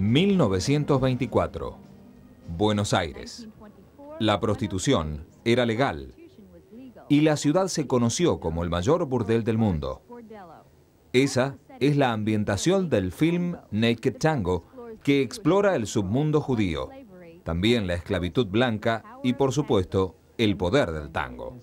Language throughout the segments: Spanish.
1924. Buenos Aires. La prostitución era legal y la ciudad se conoció como el mayor burdel del mundo. Esa es la ambientación del film Naked Tango, que explora el submundo judío, también la esclavitud blanca y, por supuesto, el poder del tango.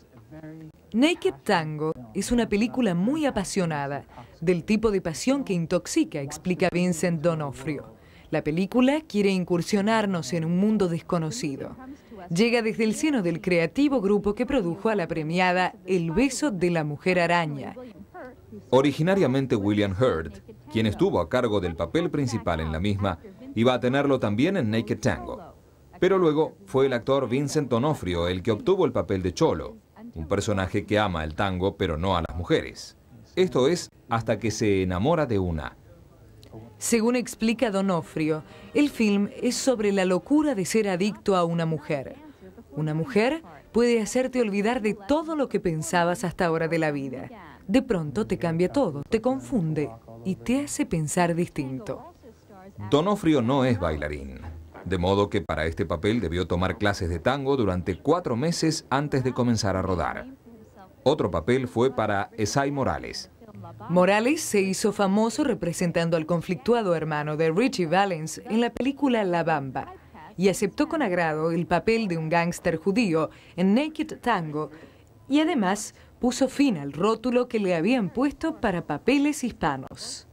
Naked Tango es una película muy apasionada, del tipo de pasión que intoxica, explica Vincent Donofrio. La película quiere incursionarnos en un mundo desconocido. Llega desde el seno del creativo grupo que produjo a la premiada El beso de la mujer araña. Originariamente William Hurt, quien estuvo a cargo del papel principal en la misma, iba a tenerlo también en Naked Tango. Pero luego fue el actor Vincent Onofrio el que obtuvo el papel de Cholo, un personaje que ama el tango pero no a las mujeres. Esto es hasta que se enamora de una. Según explica Donofrio, el film es sobre la locura de ser adicto a una mujer. Una mujer puede hacerte olvidar de todo lo que pensabas hasta ahora de la vida. De pronto te cambia todo, te confunde y te hace pensar distinto. Donofrio no es bailarín, de modo que para este papel debió tomar clases de tango durante cuatro meses antes de comenzar a rodar. Otro papel fue para Esai Morales, Morales se hizo famoso representando al conflictuado hermano de Richie Valens en la película La Bamba y aceptó con agrado el papel de un gángster judío en Naked Tango y además puso fin al rótulo que le habían puesto para papeles hispanos.